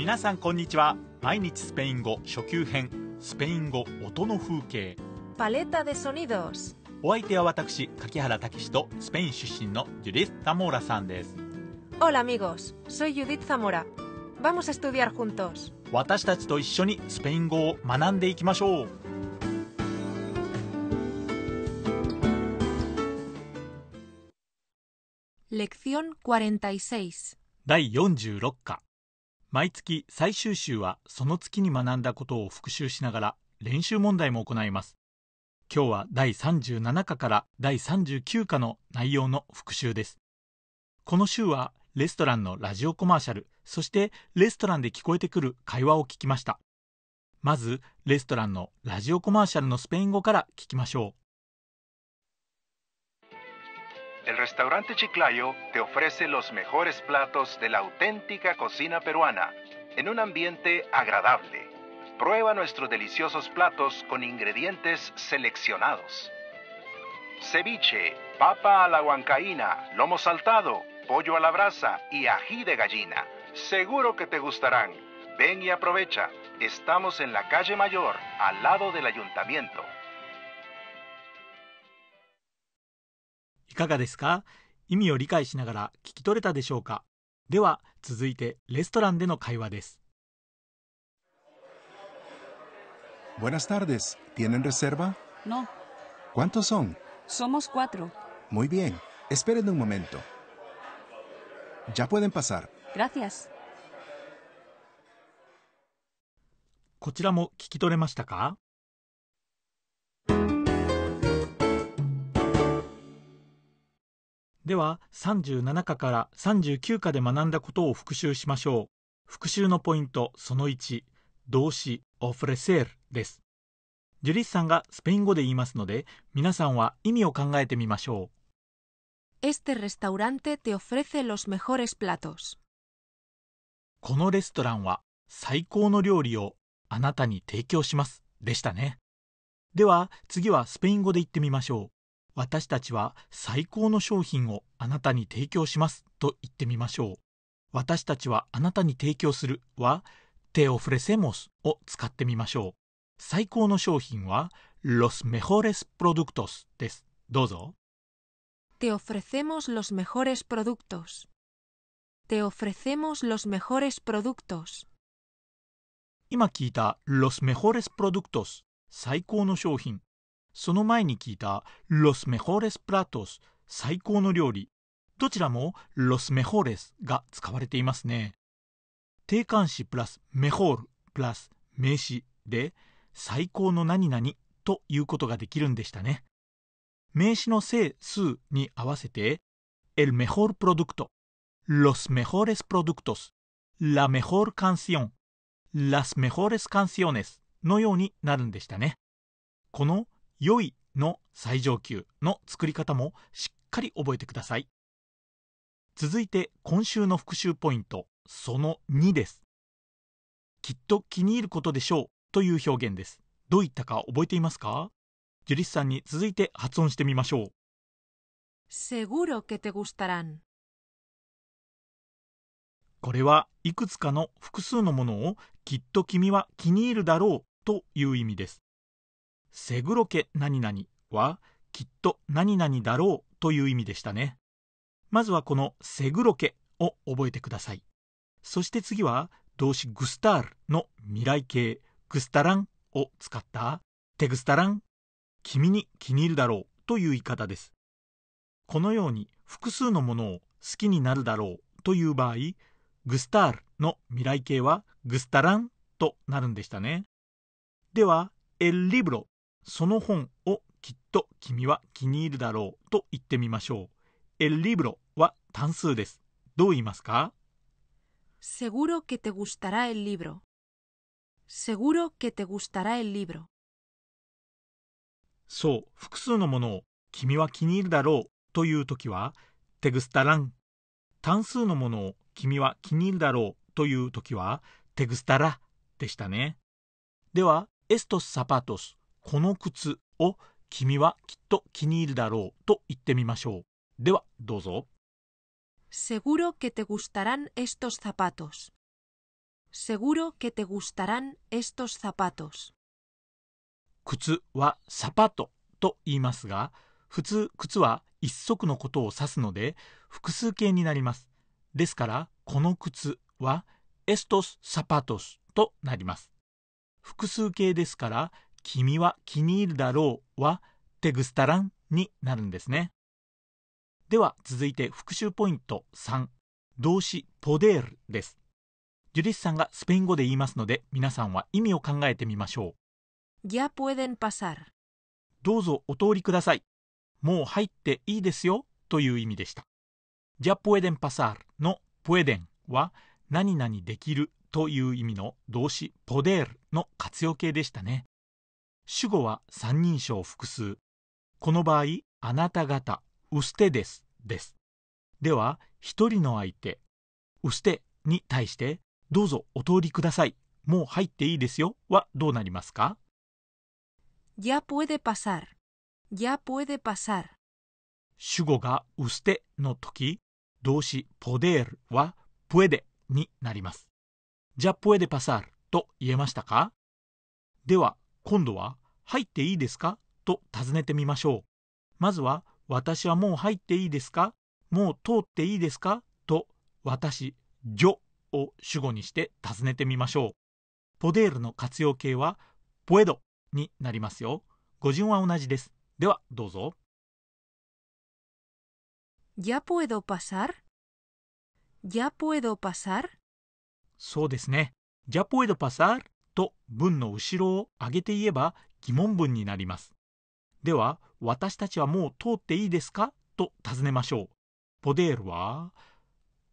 皆さんこんにちは毎日スペイン語初級編スペイン語音の風景パレタデソニドスお相手は私柿原武史とスペイン出身のジュス・モーラさんです Hola amigos, soy Judith Zamora. Vamos a estudiar juntos. 私たちと一緒にスペイン語を学んでいきましょうレクション46第46課毎月最終週はその月に学んだことを復習しながら練習問題も行います。今日は第37課から第39課の内容の復習です。この週はレストランのラジオコマーシャル、そしてレストランで聞こえてくる会話を聞きました。まず、レストランのラジオコマーシャルのスペイン語から聞きましょう。el restaurante Chiclayo te ofrece los mejores platos de la auténtica cocina peruana en un ambiente agradable. Prueba nuestros deliciosos platos con ingredientes seleccionados. Ceviche, papa a la huancaína, lomo saltado, pollo a la brasa y ají de gallina. Seguro que te gustarán. Ven y aprovecha. Estamos en la calle Mayor, al lado del ayuntamiento. いかがですか意味を理解しながら聞き取れたでしょうかでは続いてレストランでの会話です Buenas tardes. ¿Tienen reserva? No, ¿Cuántos son? somos cuatro. Muy bien. Esperen un momento. Ya pueden pasar. Gracias. こちらも聞き取れましたかでは37課から39課で学んだことを復習しましょう。復習のポイントその1、動詞オフレセ c e です。ジュリスさんがスペイン語で言いますので、皆さんは意味を考えてみましょう。Este restaurante te ofrece los mejores platos. このレストランは最高の料理をあなたに提供しますでしたね。では次はスペイン語で言ってみましょう。私たちは最高の商品をあなたに提供しますと言ってみましょう。私たちはあなたに提供するは、テオフレセモスを使ってみましょう。最高の商品は、los mejores productos です。どうぞ。テオフレセモス los mejores productos。テオフレセモス los mejores productos。今聞いた los mejores productos 最高の商品その前に聞いた Los mejores platos 最高の料理どちらも Los mejores が使われていますね定冠詞プラス mejor プラス名詞で最高の何々ということができるんでしたね名詞の整数に合わせて El mejor producto Los mejores productos La mejor canción Las mejores canciones のようになるんでしたねこの良いの最上級の作り方もしっかり覚えてください。続いて今週の復習ポイント、その2です。きっと気に入ることでしょうという表現です。どういったか覚えていますかジュリスさんに続いて発音してみましょう。Seguro que te gustarán. これはいくつかの複数のものをきっと君は気に入るだろうという意味です。「セグロケ何々」はきっと何々だろうという意味でしたね。まずはこの「セグロケ」を覚えてください。そして次は動詞グスタールの未来形グスタランを使ったテグスタラン君に気に入るだろうという言い方です。このように複数のものを好きになるだろうという場合グスタールの未来形はグスタランとなるんでしたね。では、エルリブロその本をきっと君は気に入るだろうと言ってみましょう。El libro は単数です。どう言いますか Seguro que te gustará el libro. Seguro que te gustará el libro. そう、複数のものを君は気に入るだろうというときは、te gustarán。単数のものを君は気に入るだろうというときは、te gustará でしたね。では、estos zapatos この靴を君はきっと気に入るだろうと言ってみましょう。では、どうぞ。Seguro que te gustarán estos zapatos. Seguro que te gustarán estos zapatos. 靴はサパトと言いますが、普通靴は一足のことを指すので複数形になります。ですから、この靴はエストスサパトスとなります。複数形ですから、君は気に入るだろうはテグスタランになるんですね。では続いて復習ポイント3動詞ポデールです。ジュリスさんがスペイン語で言いますので皆さんは意味を考えてみましょう。Ya pueden pasar どうぞお通りください。もう入っていいですよという意味でした。Ya pueden pasar の pueden は何々できるという意味の動詞ポデールの活用形でしたね。主語は三人称複数。この場合、あなた方、うすてです、です。では、一人の相手、うすてに対して、どうぞお通りください、もう入っていいですよはどうなりますか Ya puede pasar. Ya puede pasar. 主語がうすての時、動詞ポデールはプエデになります。じゃポエデパサールと言えましたかでは今度は「入っていいですか?」と尋ねてみましょう。まずは「私はもう入っていいですか?」「もう通っていいですか?」と「私」「ジョ」を主語にして尋ねてみましょう。ポデールの活用形は「ポエド」になりますよ。語順は同じです。ではどうぞ。¿Ya puedo pasar? ¿Ya puedo pasar? そうですね。¿Ya puedo pasar? と文の後ろを上げて言えば疑問文になります。では、私たちはもう通っていいですかと尋ねましょう。ポデールは、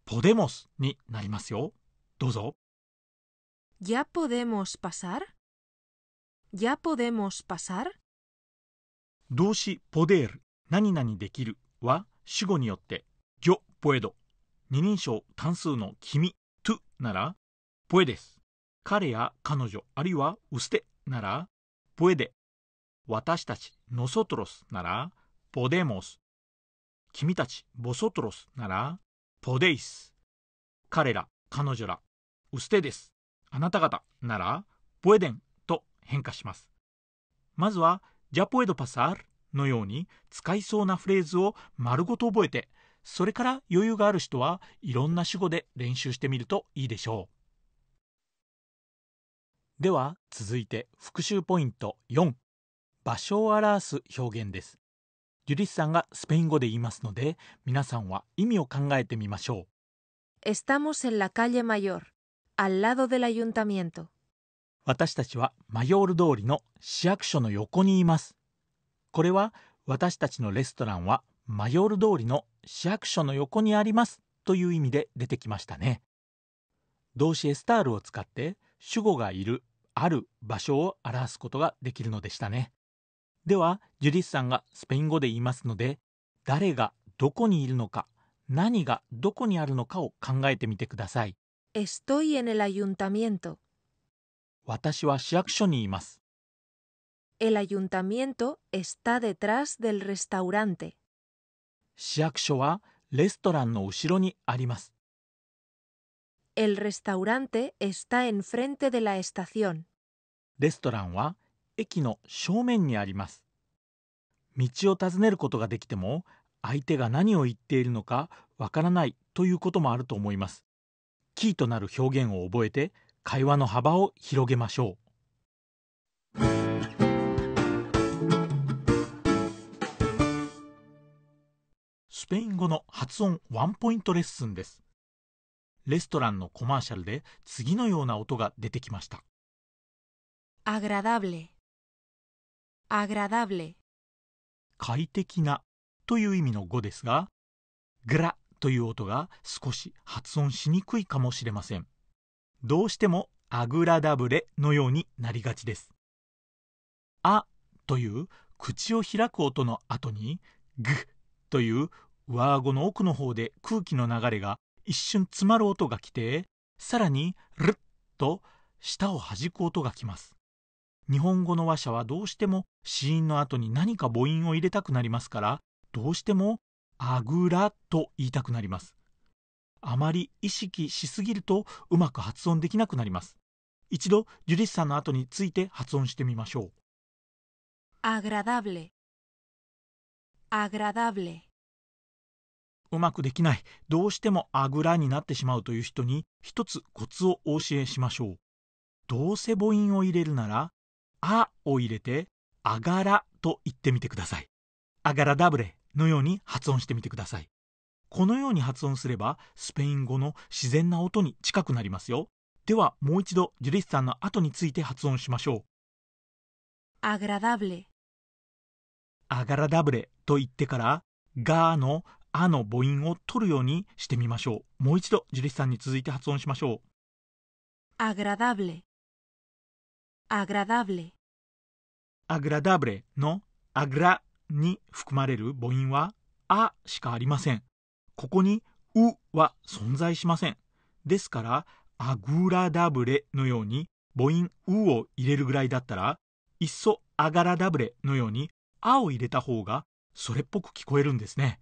ポデモスになりますよ。どうぞ。¿Ya podemos pasar? ¿Ya podemos pasar? 動詞ポデール、何々できるは主語によって、ギョ、ポエド、二人称単数の君、トゥなら、ポエです。彼や彼女あるいは u s t なら p u で」私たちノソトロス」ならポデ d e m 君たちボソトロス」ならポデイス」彼ら彼女ら u s t e d あなた方なら p u e d と変化しますまずはジャポエドパサール」のように使いそうなフレーズを丸ごと覚えてそれから余裕がある人はいろんな主語で練習してみるといいでしょうでは続いて復習ポイント4場所を表す表現ですリスさんがスペイン語で言いますので皆さんは意味を考えてみましょう Estamos en la calle Mayor al lado del ayuntamiento 私たちはマヨール通りの市役所の横にいますこれは私たちのレストランはマヨール通りの市役所の横にありますという意味で出てきましたね動詞エスタールを使って主語がいるある場所を表すことができるのでしたねではジュディスさんがスペイン語で言いますので誰がどこにいるのか何がどこにあるのかを考えてみてください Estoy en el ayuntamiento 私は市役所にいます El ayuntamiento está detrás del restaurante 市役所はレストランの後ろにあります El restaurante está enfrente de la estación. レストランは駅の正面にあります。道を尋ねることができても、相手が何を言っているのかわからないということもあると思います。キーとなる表現を覚えて、会話の幅を広げましょう。スペイン語の発音ワンポイントレッスンです。レストランのコマーシャルで次のような音が出てきました。agradable agradable 快適なという意味の語ですが、グラという音が少し発音しにくいかもしれません。どうしてもアグラダブレのようになりがちです。あという口を開く音の後に、グという上顎の奥の方で空気の流れが一瞬詰まる音が来て、さらに、ルッと舌を弾く音がきます。日本語の話者はどうしても子音の後に何か母音を入れたくなりますから、どうしてもあぐらと言いたくなります。あまり意識しすぎるとうまく発音できなくなります。一度、ジュリスさんの後について発音してみましょう。agradable agradable うまくできないどうしてもあぐらになってしまうという人に一つコツをお教えしましょうどうせ母音を入れるなら「あ」を入れて「あがら」と言ってみてください「あがらダブレ」のように発音してみてくださいこのように発音すればスペイン語の自然な音に近くなりますよではもう一度ジュリスさんの後について発音しましょうアグラダブレと言ってから「が」のあの母音を取るようにしてみましょう。もう一度、ジュリスさんに続いて発音しましょう。a g r ダブ a b l e ダブ r a d a b l e の a g r に含まれる母音はあしかありません。ここにうは存在しません。ですから、アグラダブレのように母音うを入れるぐらいだったら、いっそアガラダブレのようにあを入れた方がそれっぽく聞こえるんですね。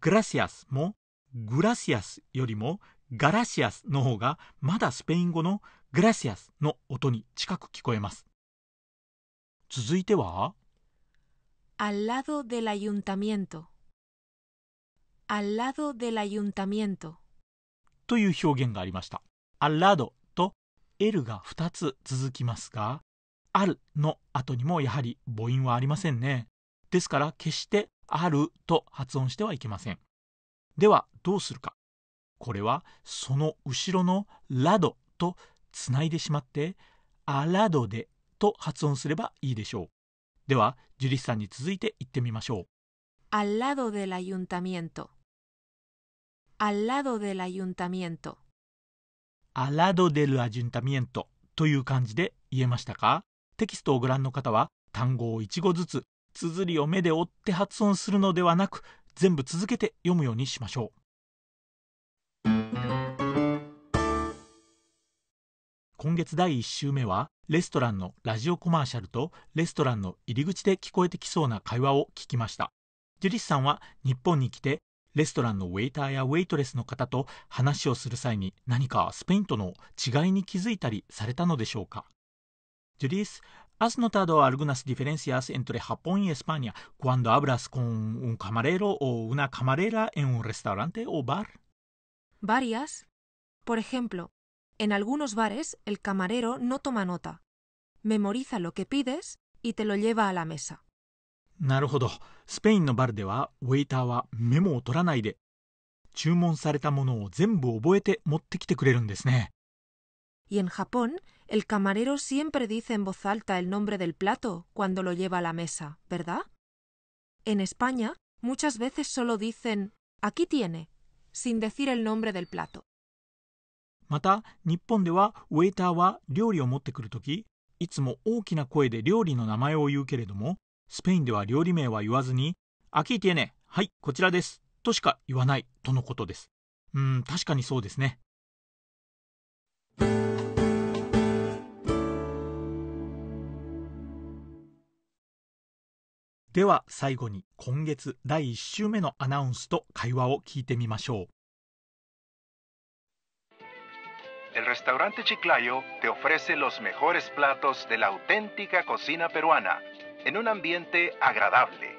グラシアスもグラシアスよりもガラシアスの方がまだスペイン語のグラシアスの音に近く聞こえます。続いては Al lado del ayuntamiento Al lado del ayuntamiento という表現がありました。Al lado と L が2つ続きますが、あるの後にもやはり母音はありませんね。ですから決してあると発音してはいけません。では、どうするか。これは、その後ろのラドとつないでしまって、アラドでと発音すればいいでしょう。では、ジュリスさんに続いて言ってみましょう。アラド a ラユンタミエント。アラド m ラユンタミエント。アラド d ラユンタミエントという感じで言えましたかテキストをご覧の方は単語を一語ずつ綴りを目で追って発音するのではなく全部続けて読むようにしましょう今月第1週目はレストランのラジオコマーシャルとレストランの入り口で聞こえてきそうな会話を聞きましたジュリスさんは日本に来てレストランのウェイターやウェイトレスの方と話をする際に何かスペインとの違いに気づいたりされたのでしょうかジュリス ¿Has notado algunas diferencias entre Japón y España cuando hablas con un camarero o una camarera en un restaurante o bar? Varias. Por ejemplo, en algunos bares el camarero no toma nota. Memoriza lo que pides y te lo lleva a la mesa. Y en Japón, el camarero siempre dice en voz alta el nombre del plato cuando lo lleva a la mesa, ¿verdad? En España, muchas veces solo dicen aquí tiene, sin decir el nombre del plato. また、日本ではウェイターは料理を持ってくるとき、いつも大きな声で料理の名前を言うけれども、スペインでは料理名は言わずに、アキーティエネ、はい、こちらです、としか言わないとのことです。うん、確かにそうですね。では最後に今月第1週目のアナウンスと会話を聞いてみましょう。El restaurante Chiclayo te ofrece los mejores platos de la auténtica cocina peruana en un ambiente agradable.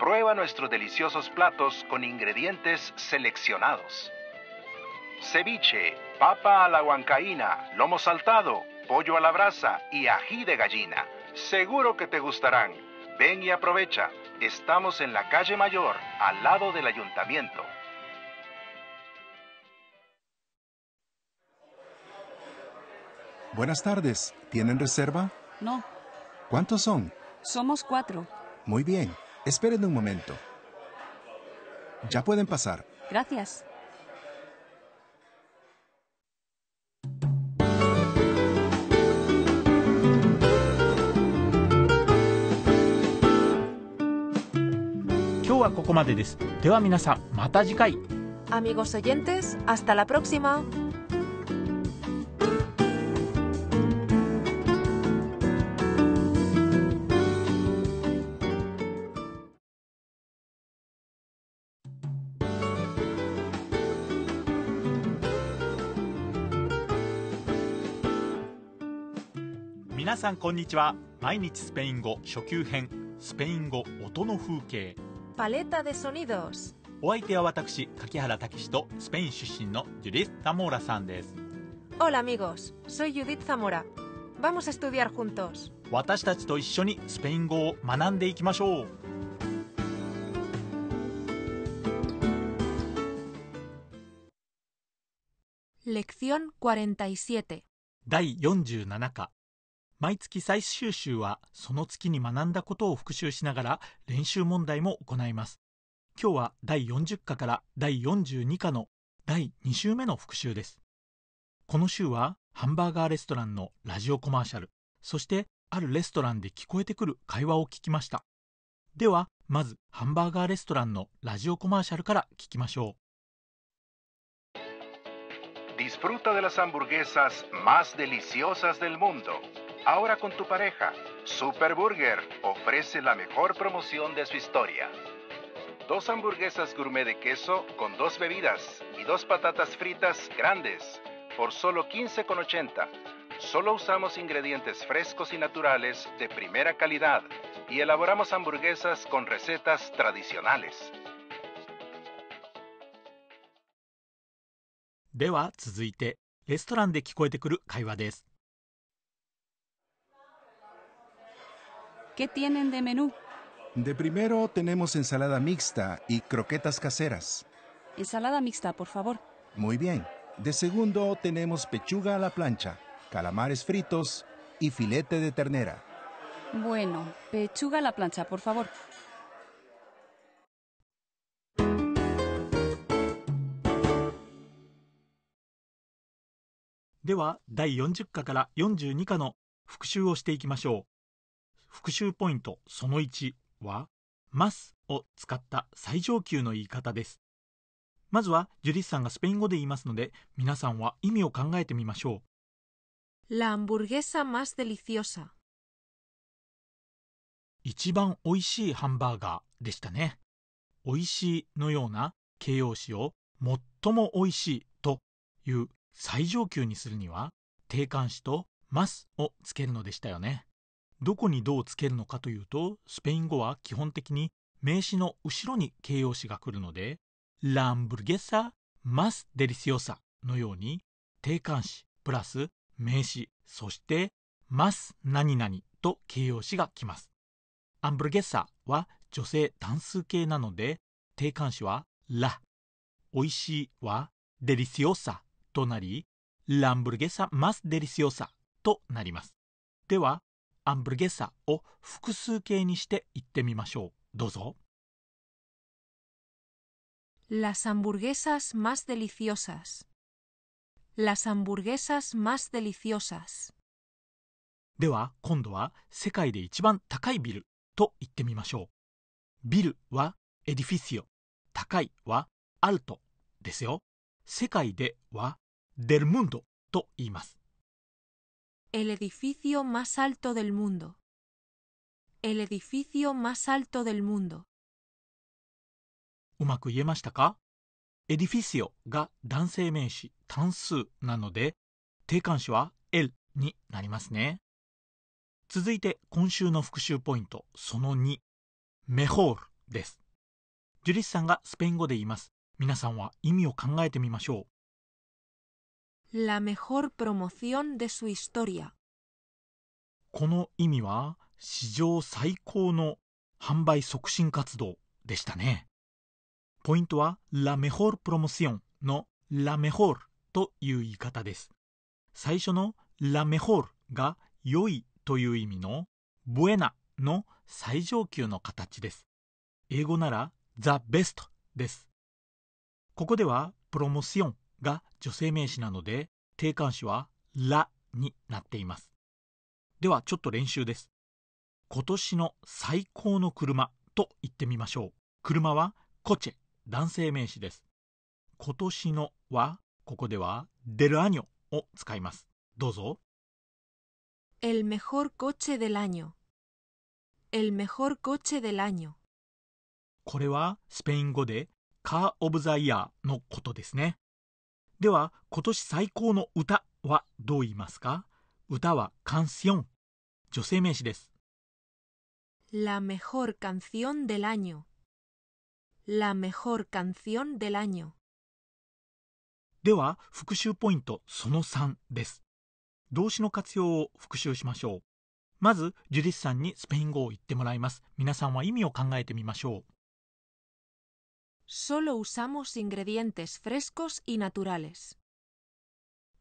Prueba nuestros deliciosos platos con ingredientes seleccionados. Ceviche, papa a la huancaína, lomo saltado, pollo a la brasa y ají de gallina. Seguro que te gustarán. Ven y aprovecha. Estamos en la calle Mayor, al lado del ayuntamiento. Buenas tardes. ¿Tienen reserva? No. ¿Cuántos son? Somos cuatro. Muy bien. Esperen un momento. Ya pueden pasar. Gracias. こまでですでは皆さんまた次回 Amigos oyentes, hasta la próxima. 皆さんこんにちは毎日スペイン語初級編スペイン語音の風景 paleta de sonidos. お相手は私、柿原武史とスペイン出身のジュディス・ザモーラさんです。Hola amigos, soy Judith Zamora. Vamos a estudiar juntos. 私たちと一緒にスペイン語を学んでいきましょう。Lección 47. 第47課毎月最終週はその月に学んだことを復習しながら練習問題も行います。今日は第40課から第42課の第2週目の復習です。この週はハンバーガーレストランのラジオコマーシャル、そしてあるレストランで聞こえてくる会話を聞きました。では、まずハンバーガーレストランのラジオコマーシャルから聞きましょう。Disfruta de las hamburguesas más deliciosas del mundo. Ahora con tu pareja, Super Burger ofrece la mejor promoción de su historia. Dos hamburguesas gourmet de queso con dos bebidas y dos patatas fritas grandes por solo 15,80. Solo usamos ingredientes frescos y naturales de primera calidad y elaboramos hamburguesas con recetas tradicionales. ¿Qué tienen de menú? De primero tenemos ensalada mixta y croquetas caseras. Ensalada mixta, por favor. Muy bien. De segundo tenemos pechuga a la plancha, calamares fritos y filete de ternera. Bueno, pechuga a la plancha, por favor. 40 42復習ポイントその1は、ますを使った最上級の言い方です。まずは、ジュリスさんがスペイン語で言いますので、皆さんは意味を考えてみましょう。La hamburguesa más deliciosa 一番美味しいハンバーガーでしたね。美味しいのような形容詞を最も美味しいという最上級にするには、定冠詞とますをつけるのでしたよね。どこにどうつけるのかというと、スペイン語は基本的に名詞の後ろに形容詞が来るので、ランブルゲサ、マスデリシオサのように、定冠詞プラス名詞、そしてマス何々と形容詞が来ます。アンブルゲサは女性単数形なので、定冠詞はラ、美味しいはデリシオサとなり、ランブルゲサマスデリシオサとなります。では、アンブルゲサを複数形にして言ってみましょう。どうぞ。Las hamburguesas más deliciosas. Las hamburguesas más deliciosas. では今度は世界で一番高いビルと言ってみましょう。ビルはエディフィシオ、高いはアルトですよ。世界ではデルムンドと言います。El edificio más alto del mundo. El edificio más alto del mundo. うまく言えましたかエディフィシオが男性名詞単数なので定冠詞は L になりますね。続いて今週の復習ポイントその2メホールです。ジュリスさんがスペイン語で言います。皆さんは意味を考えてみましょう。la mejor promoción de su historia. この意味は史上最高の販売促進活動でしたね。ポイントは La mejor promoción の La mejor という言い方です。最初の La mejor が良いという意味の Buena の最上級の形です。英語なら The best です。ここではプロモションが女性名詞なので、定冠詞はらになっています。ではちょっと練習です。今年の最高の車と言ってみましょう。車はコチェ、男性名詞です。今年のは、ここではデルアニョを使います。どうぞ。エルメホ j o r coche del año. El mejor coche del año. これはスペイン語でカー・オブ・ザ・イヤーのことですね。では今年最高の歌はどう言いますか歌はカンシオン。女性名詞です。La mejor canción del año. La mejor canción del año. では復習ポイントその3です。動詞の活用を復習しましょう。まず、ジュディスさんにスペイン語を言ってもらいます。皆さんは意味を考えてみましょう。Solo usamos ingredientes frescos y naturales.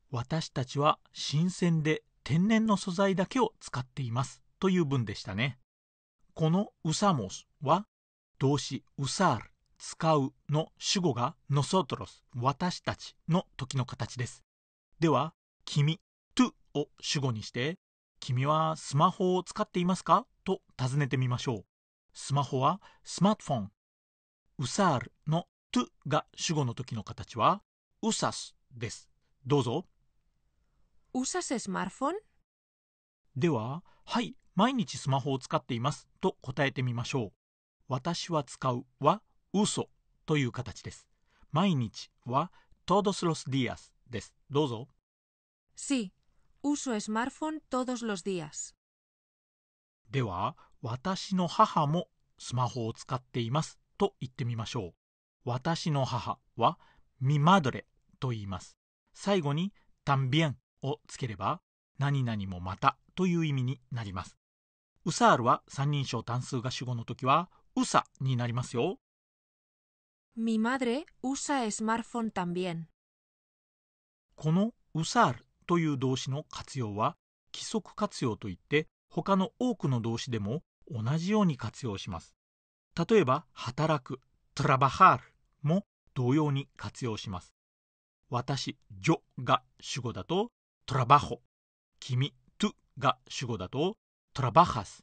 私たちは新鮮で天然の素材だけを使っていますという文でしたね。この usamos は動詞 usar 使うの主語が nosotros 私たちの時の形です。では君 to を主語にして君はスマホを使っていますかと尋ねてみましょう。スマホはスマートフォンうさるのとが主語の時の形は、うさすです。どうぞ。では、はい、毎日スマホを使っていますと答えてみましょう。私は使うは嘘という形です。毎日はト o d o s los d です。どうぞ。Sí, uso smartphone todos los días. では、私の母もスマホを使っていますと言ってみましょう。私の母はミマドレと言います。最後にタンビエン」をつければ何々もまたという意味になります。ウサールは三人称単数が主語の時はウサになりますよ。Mi m a usa smartphone también. このウサールという動詞の活用は規則活用といって他の多くの動詞でも同じように活用します。例えば、働く、trabajar も同様に活用します。私、yo が主語だと、trabajo。君、t が主語だと、trabajas。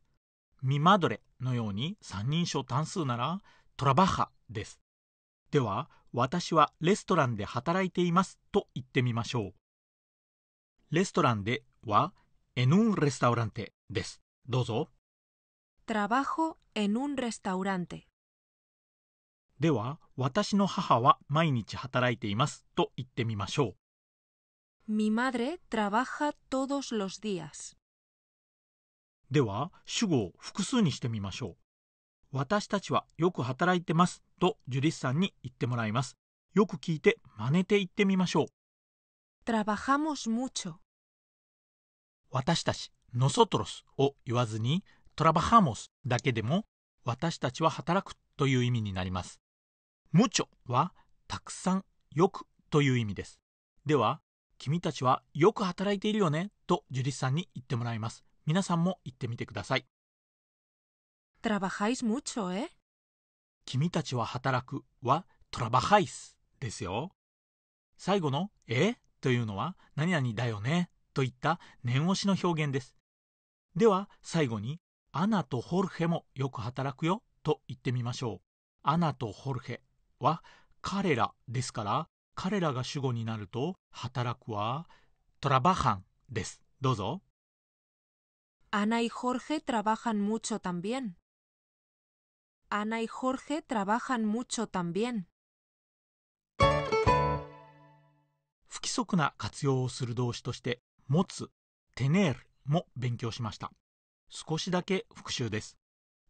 レのように三人称単数なら、trabaja です。では、私はレストランで働いていますと言ってみましょう。レストランでは、en un restaurante です。どうぞ。Trabajo en un restaurante. では、私の母は毎日働いていますと言ってみましょう。Mi madre trabaja todos los días. では、主語を複数にしてみましょう。私たちはよく働いてますとジュリスさんに言ってもらいます。よく聞いて真似て言ってみましょう。Trabajamos mucho. 私たち、のそトロスを言わずに、トラバハモスだけでも私たちは働くという意味になります。ムチョはたくさん、よくという意味です。では、君たちはよく働いているよねとジュリスさんに言ってもらいます。皆さんも言ってみてください。トラバハイスムチョ m 君たちは働くはトラバハイスですよ。最後のえというのは何々だよねといった念押しの表現です。では最後にアナとホルヘもよく働くよと言ってみましょう。アナとホルヘは彼らですから、彼らが主語になると、働くはトラバハンです。どうぞ。アナ a ホルヘ r g e trabajan mucho también. Ana y Jorge trabajan mucho también. 不規則な活用をする動詞として、持つ、テネールも勉強しました。少しだけ復習です。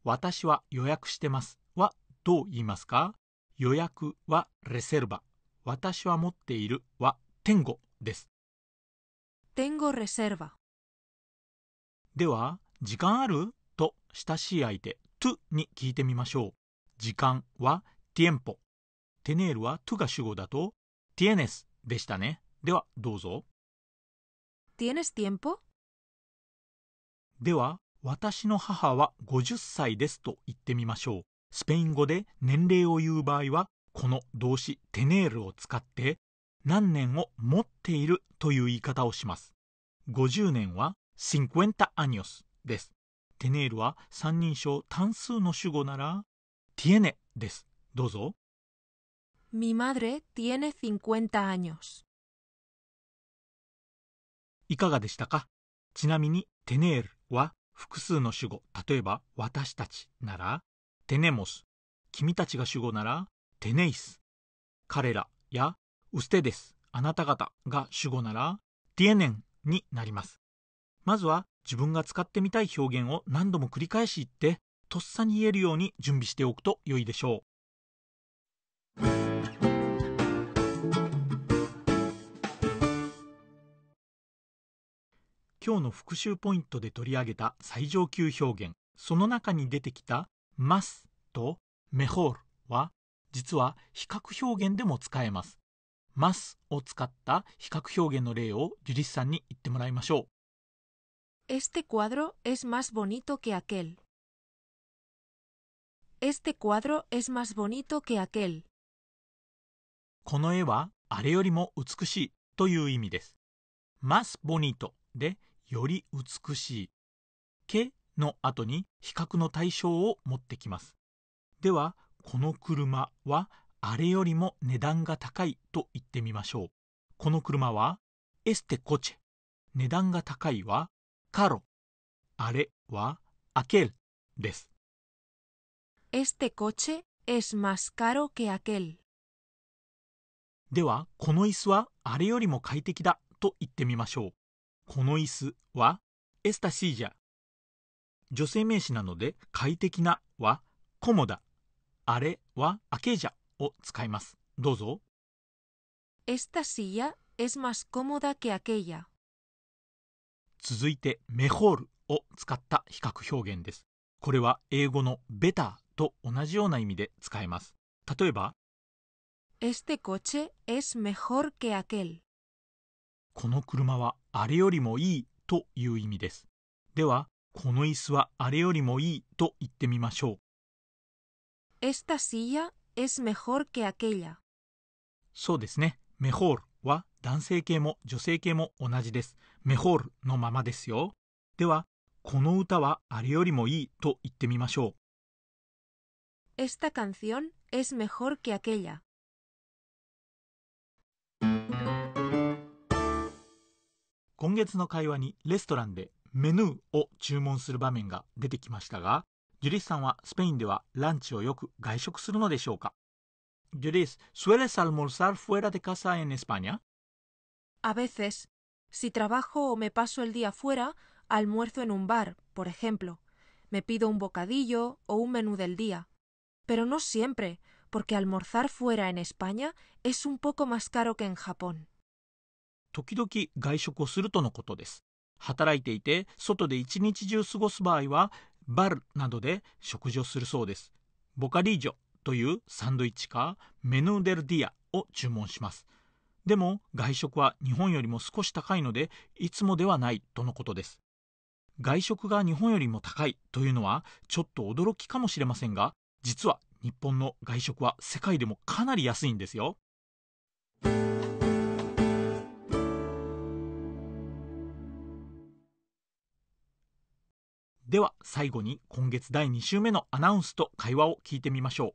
私は予約してますはどう言いますか予約はレセルバ。私は持っているは天語です。Tengo r e では、時間あると親しい相手トゥに聞いてみましょう。時間はティエンポ。o テネールはトゥが主語だとティエネスでしたね。では、どうぞ。ティエネスティエンポでは、私の母は50歳ですと言ってみましょう。スペイン語で年齢を言う場合は、この動詞テネールを使って、何年を持っているという言い方をします。50年は50 años です。テネールは三人称単数の主語なら、ティエネです。どうぞ。Mi madre tiene 50 años。いかがでしたかちなみに、テネールは複数の主語、例えば私たちならテネモス、君たちが主語ならテネイス、彼らやウステデス」「あなた方が主語ならティエネンになります。まずは自分が使ってみたい表現を何度も繰り返し言って、とっさに言えるように準備しておくと良いでしょう。今日の復習ポイントで取り上げた最上級表現、その中に出てきたますとメホールは、実は比較表現でも使えます。ますを使った比較表現の例をジュリスさんに言ってもらいましょう。Este cuadro es más bonito que aquel. Este cuadro es más bonito que aquel. この絵はあれよりも美しいという意味です。ますボニートでより美しい。けの後に比較の対象を持ってきます。では、この車はあれよりも値段が高いと言ってみましょう。この車はエステコチェ。値段が高いはカロ。あれはアケルです。エステコチェ c h e es más caro que aquel. では、この椅子はあれよりも快適だと言ってみましょう。この椅子はエスタシージャ。女性名詞なので快適なはコモダ。あれはアケジャを使います。どうぞ。es más cómoda que aquella. 続いてメホールを使った比較表現です。これは英語のベターと同じような意味で使えます。例えば、Este coche es mejor que aquel. この車はあれよりもいいという意味です。では、この椅子はあれよりもいいと言ってみましょう。Esta silla es mejor que aquella. そうですね。mejor は男性形も女性形も同じです。mejor のままですよ。では、この歌はあれよりもいいと言ってみましょう。Esta canción es mejor que aquella. ¿sueles almorzar fuera de casa en España? A veces. Si trabajo o me paso el día fuera, almuerzo en un bar, por ejemplo. Me pido un bocadillo o un menú del día. Pero no siempre, porque almorzar fuera en España es un poco más caro que en Japón. 時々外食をするとのことです。働いていて、外で一日中過ごす場合は、バルなどで食事をするそうです。ボカリージョというサンドイッチか、メヌーデルディアを注文します。でも、外食は日本よりも少し高いので、いつもではないとのことです。外食が日本よりも高いというのは、ちょっと驚きかもしれませんが、実は日本の外食は世界でもかなり安いんですよ。では最後に今月第2週目のアナウンスと会話を聞いてみましょう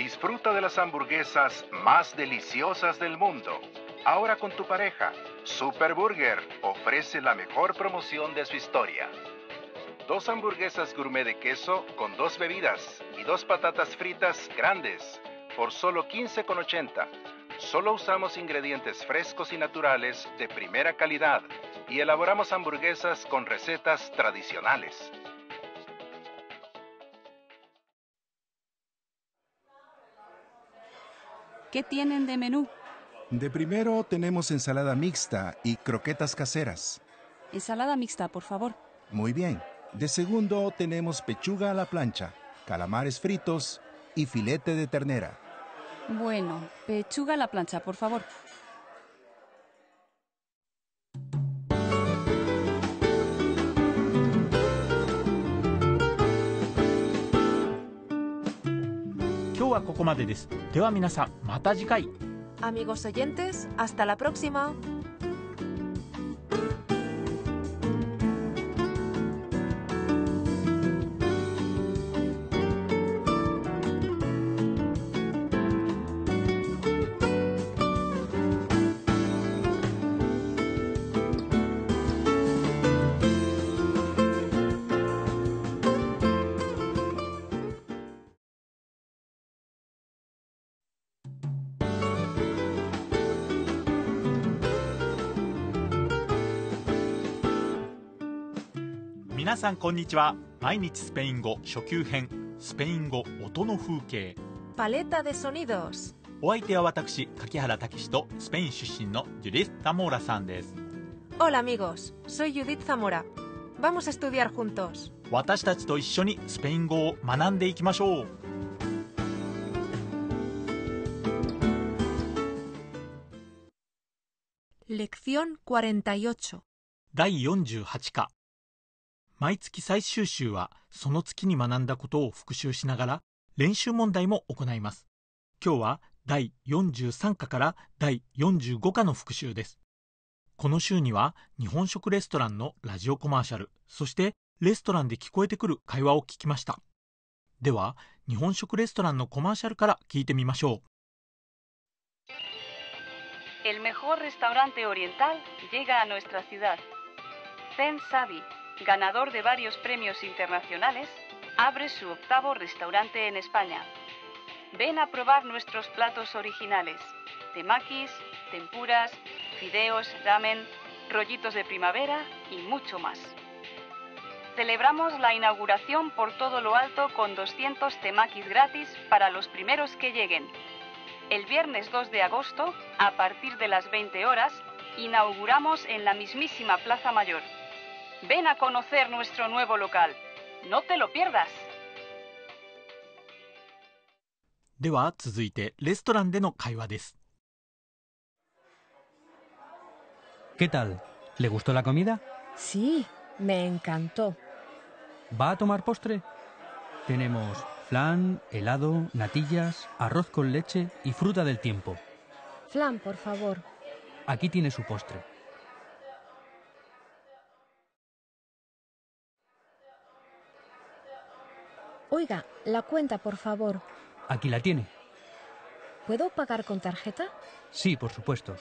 Disfruta de las hamburguesas más deliciosas del mundo. Ahora con tu pareja, Superburger ofrece la mejor promoción de su historia. Dos hamburguesas gourmet de queso con dos bebidas y dos patatas fritas grandes por solo 15,80. Solo usamos ingredientes frescos y naturales de primera calidad y elaboramos hamburguesas con recetas tradicionales. ¿Qué tienen de menú? De primero tenemos ensalada mixta y croquetas caseras. Ensalada mixta, por favor. Muy bien. De segundo tenemos pechuga a la plancha, calamares fritos y filete de ternera. Bueno, pechuga a la plancha, por favor. Amigos oyentes, hasta la próxima. さんこんにちは毎日スペイン語初級編スペイン語音の風景パレタデソニドスお相手は私柿原武史とスペイン出身のジュス・モーラさんです Hola amigos, soy Judith Zamora. Vamos a estudiar juntos. たちと一緒にスペイン語を学んでいきましょうョ48第48課毎月最終週はその月に学んだことを復習しながら練習問題も行います。今日は第43課から第45課の復習です。この週には日本食レストランのラジオコマーシャル、そしてレストランで聞こえてくる会話を聞きました。では、日本食レストランのコマーシャルから聞いてみましょう。El mejor restaurante oriental llega a nuestra ciudad. Zen Sabi. ganador de varios premios internacionales, abre su octavo restaurante en España. Ven a probar nuestros platos originales, temakis, tempuras, fideos, ramen, rollitos de primavera y mucho más. Celebramos la inauguración por todo lo alto con 200 temakis gratis para los primeros que lleguen. El viernes 2 de agosto, a partir de las 20 horas, inauguramos en la mismísima Plaza Mayor. Ven a conocer nuestro nuevo local. No te lo pierdas. ¿Qué tal? ¿Le gustó la comida? Sí, me encantó. ¿Va a tomar postre? Tenemos flan, helado, natillas, arroz con leche y fruta del tiempo. Flan, por favor. Aquí tiene su postre. Oiga, la cuenta, por favor. Aquí la tiene. ¿Puedo pagar con tarjeta? Sí, por supuesto.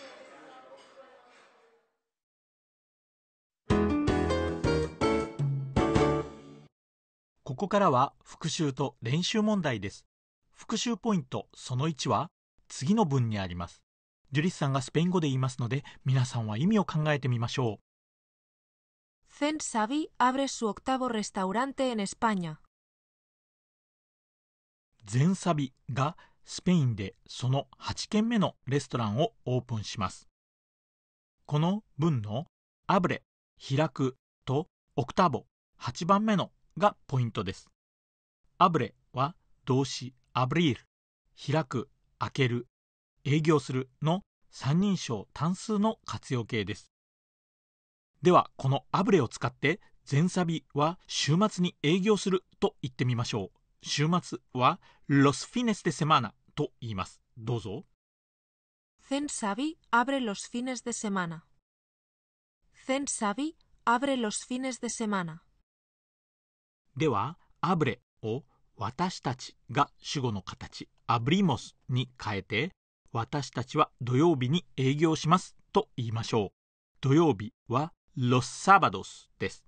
ここからは復習と練習問題です。復習ポイントその1は次の文にあります。ジュリスさんがスペイン語で言いますので皆さんは意味を考えてみましょう。Zen Savi abre su octavo restaurante en España. 全サビがスペインでその8軒目のレストランをオープンします。この文の「アブレ」「開く」と「オクターボ」8番目のがポイントです。アブレは動詞「アブリール」「開く」「開ける」「営業する」の三人称単数の活用形です。ではこの「アブレ」を使って全サビは週末に営業すると言ってみましょう。週末は los fines de semana と言います。どうぞ。Zen Sabi abre los fines de semana. Zen Sabi abre los fines de semana. では、abre を私たちが主語の形 abrimos に変えて私たちは土曜日に営業しますと言いましょう。土曜日は los sábados です。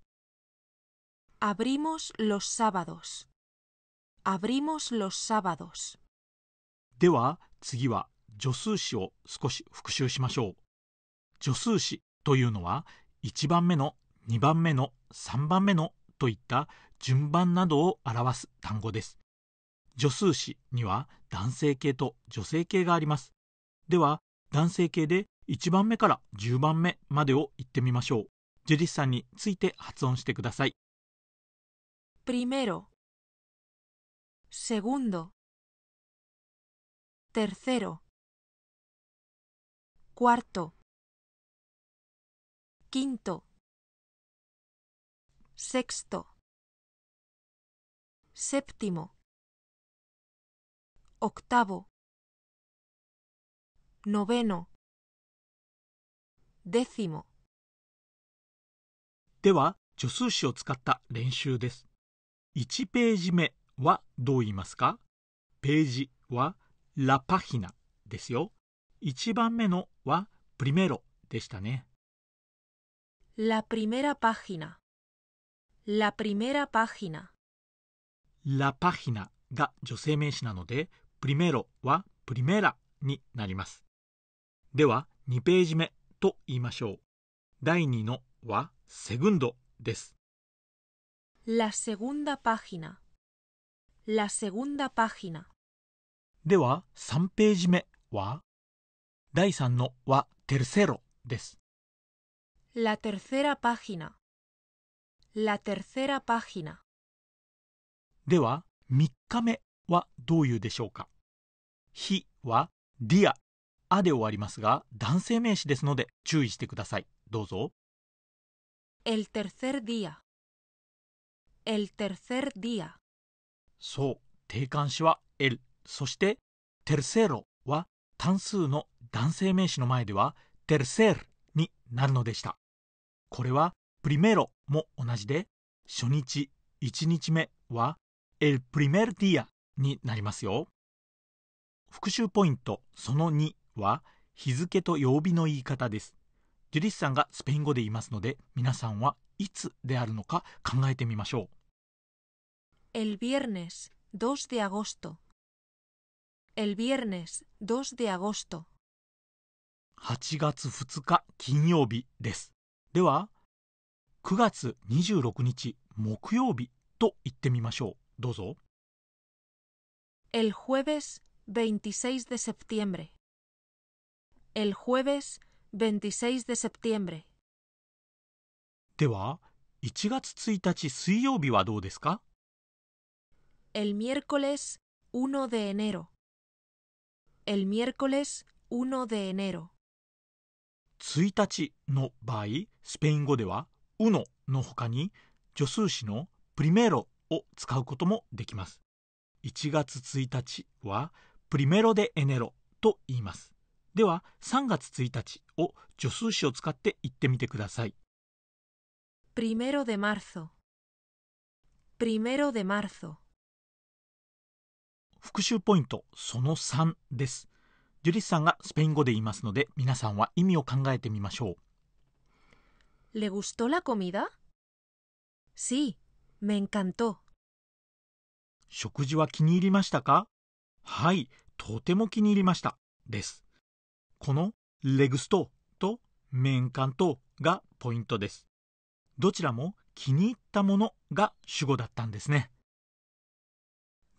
abrimos los sábados Abrimos los sábados. では次は助数詞を少し復習しましょう。助数詞というのは1番目の2番目の3番目のといった順番などを表す単語です。助数詞には男性形と女性形があります。では男性形で1番目から10番目までを言ってみましょう。ジェリスさんについて発音してください。primero segundo, tercero, cuarto, quinto, sexto, séptimo, octavo, noveno, décimo. では、助数詞を使った練習です。1ページ目。はどう言いますかページはラパヒナですよ。一番目のはプリメロでしたね。ラプリメラパヒナ。ラプリメラパヒナ。ラパヒナが女性名詞なので、プリメロはプリメラになります。では、2ページ目と言いましょう。第2のはセグンドです。La segunda página. La segunda página. では、3ページ目は第3のは tercero です。La tercera página. La tercera página. では、3日目はどういうでしょうか日は dia、あで終わりますが、男性名詞ですので注意してください。どうぞ。El tercer día. El tercer día. そう定冠詞は L そしてテルセロは単数の男性名詞の前ではテルセ r になるのでしたこれはプリメロも同じで初日一日目は El primer día になりますよ復習ポイントその2は日付と曜日の言い方ですジュリスさんがスペイン語で言いますので皆さんはいつであるのか考えてみましょう El viernes 2 de agosto. El viernes 2 de agosto. 8月2日金曜日です。では、9月26日木曜日と言ってみましょう。どうぞ。El jueves 26 de septiembre. El jueves 26 de septiembre. では、1月1日水曜日はどうですか El miércoles 1 de enero. El miércoles 1 de enero. 1日の場合、スペイン語では uno の他に助数詞の primero を使うこともできます。1月1日は primero de enero と言います。では3月1日を助数詞を使って言ってみてください。primero de marzo primero de marzo 復習ポイントその3ですジュリスさんがスペイン語で言いますので皆さんは意味を考えてみましょう ¿Le gustó la comida? Sí, me encantó. 食事は気に入りましたかはい、とても気に入りました。です。このレグストと面感とがポイントです。どちらも気に入ったものが主語だったんですね。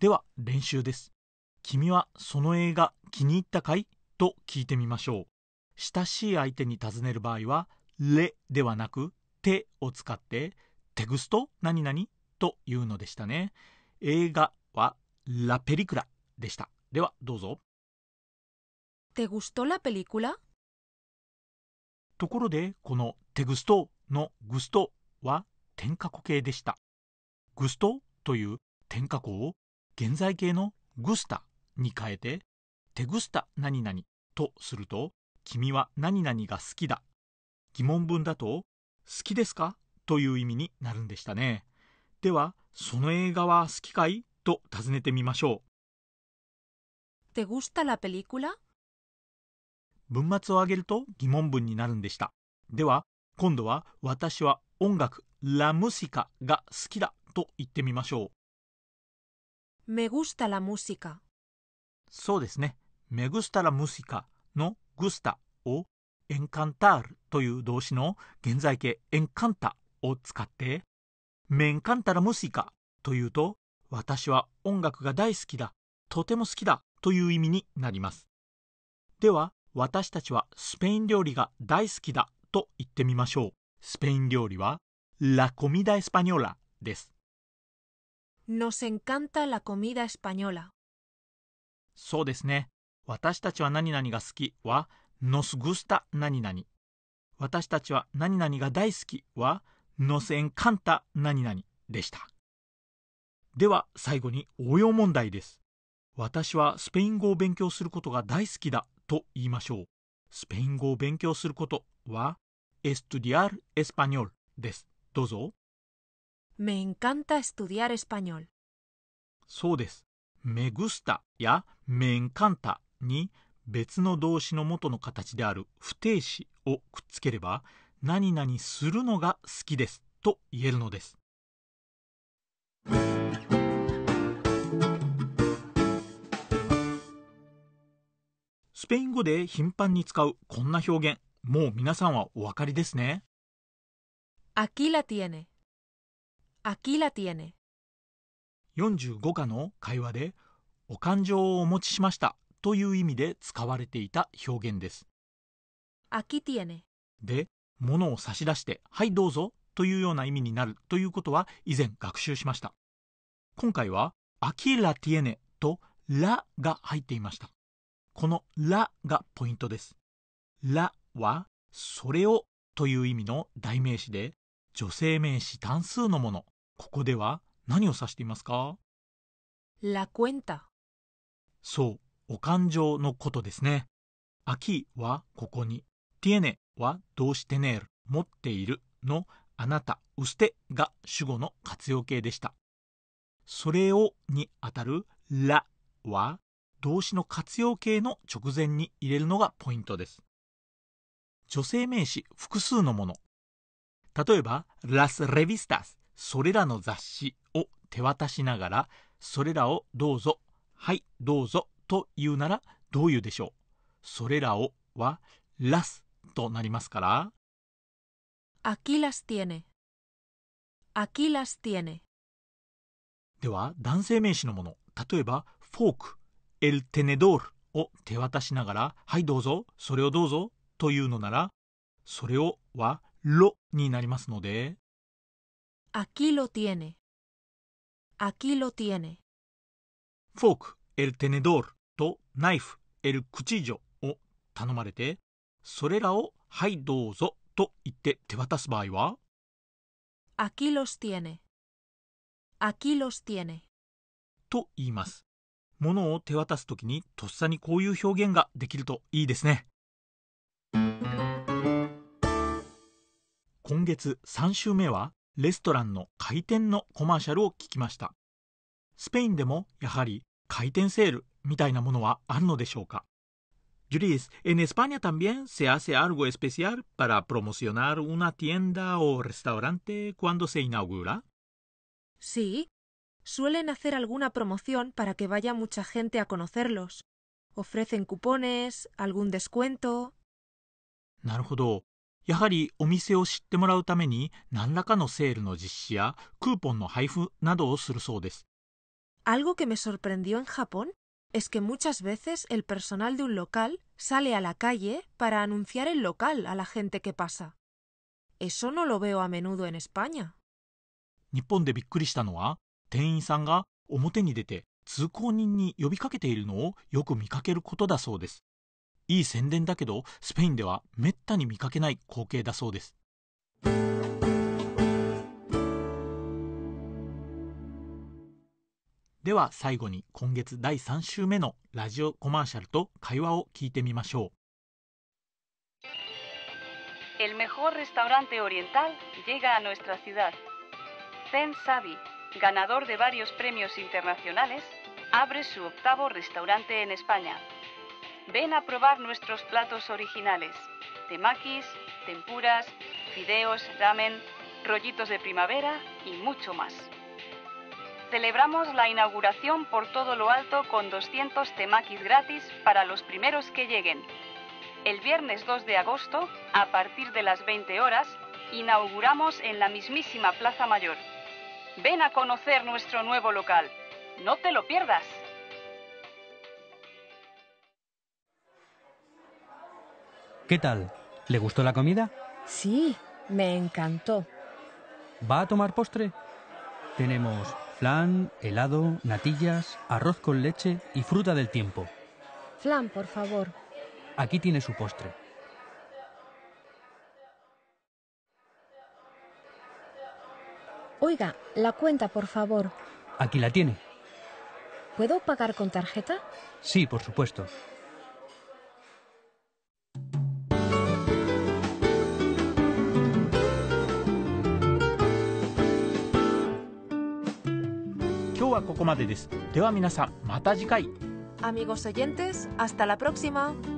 では練習です。君はその映画気に入ったかいと聞いてみましょう。親しい相手に尋ねる場合は、れではなく、てを使って、テグスト何々というのでしたね。映画はラペリクラでした。ではどうぞ。¿Te gustó la ところで、このテグストのグストは点加固形でした。グストという点加語を現在形のグスタに変えて、テグスタ何々とすると、君は何々が好きだ。疑問文だと、好きですかという意味になるんでしたね。では、その映画は好きかいと尋ねてみましょう。Te gusta la 文末を挙げると疑問文になるんでした。では、今度は私は音楽、ラムシカが好きだと言ってみましょう。Me gusta la música。そうですね。Me gusta la música の gusta を encantar という動詞の現在形 encanta を使って Me encanta la música というと私は音楽が大好きだ、とても好きだという意味になります。では私たちはスペイン料理が大好きだと言ってみましょう。スペイン料理はラコミダエスパニョラです。Nos encanta la comida española. そうですね。私たちは何々が好きは Nos gusta 何々。私たちは何々が大好きは Nos encanta 何々でした。では最後に応用問題です。私はスペイン語を勉強することが大好きだと言いましょう。スペイン語を勉強することは estudiar español です。どうぞ。Me encanta estudiar español. そうです。me gusta や me encanta に別の動詞の元の形である不定詞をくっつければ何々するのが好きですと言えるのです。スペイン語で頻繁に使うこんな表現、もう皆さんはお分かりですね。Aquí la tiene。Aquí la tiene. 45課の会話でお勘定をお持ちしましたという意味で使われていた表現です。Aquí tiene. で、物を差し出してはいどうぞというような意味になるということは以前学習しました。今回は Aquí la tiene とらが入っていました。このらがポイントです。らはそれをという意味の代名詞で女性名詞単数のものここでは何を指していますか La cuenta そう、お勘定のことですね。aquí はここに、tiene は動詞 t e n e 持っているのあなた、うすてが主語の活用形でした。それをにあたる la は動詞の活用形の直前に入れるのがポイントです。女性名詞複数のもの。例えば、las revistas それらの雑誌を手渡しながら、それらをどうぞ、はい、どうぞと言うならどういうでしょうそれらをは、ラスとなりますから。Aquí las tiene. Aquí las tiene. では、男性名詞のもの、例えば、フォーク、エルテネドールを手渡しながら、はい、どうぞ、それをどうぞというのなら、それをは、ロになりますので、Aquí lo tiene. Aquí lo tiene. フォーク、el tenedor とナイフ、el cuchillo を頼まれて、それらをはいどうぞと言って手渡す場合は Aquí los tiene. Aquí los tiene. と言います。物を手渡すときにとっさにこういう表現ができるといいですね。今月3週目はレストランの開店のコマーシャルを聞きましたスペインでもやはり開店セールみたいなものはあるのでしょうか yuris ¿en España también se hace algo especial para promocionar una tienda o restaurante cuando se inaugura? Sí, suelen hacer alguna promoción para que vaya mucha gente a conocerlos. Ofrecen cupones, algún descuento. なるほど。やはりお店を知ってもらうために何らかのセールの実施やクーポンの配布などをするそうです。Algo que me sorprendió en Japón es que muchas veces el personal de un local sale a la calle para anunciar el local a la gente que pasa. Eso no lo veo a menudo en España. 日本でびっくりしたのは店員さんが表に出て通行人に呼びかけているのをよく見かけることだそうです。いい宣伝だけど、スペインではめったに見かけない光景だそうです。では最後に今月第3週目のラジオコマーシャルと会話を聞いてみましょう。El mejor restaurante oriental llega a nuestra ciudad. Zen Sabi, ganador de varios premios internacionales, abre su octavo restaurante en España. Ven a probar nuestros platos originales. Temakis, tempuras, fideos, ramen, rollitos de primavera y mucho más. Celebramos la inauguración por todo lo alto con 200 temakis gratis para los primeros que lleguen. El viernes 2 de agosto, a partir de las 20 horas, inauguramos en la mismísima Plaza Mayor. Ven a conocer nuestro nuevo local. No te lo pierdas. ¿Qué tal? ¿Le gustó la comida? Sí, me encantó. ¿Va a tomar postre? Tenemos flan, helado, natillas, arroz con leche y fruta del tiempo. Flan, por favor. Aquí tiene su postre. Oiga, la cuenta, por favor. Aquí la tiene. ¿Puedo pagar con tarjeta? Sí, por supuesto. 今日はここまでです。では皆さん、また次回。Amigos oyentes, hasta la próxima.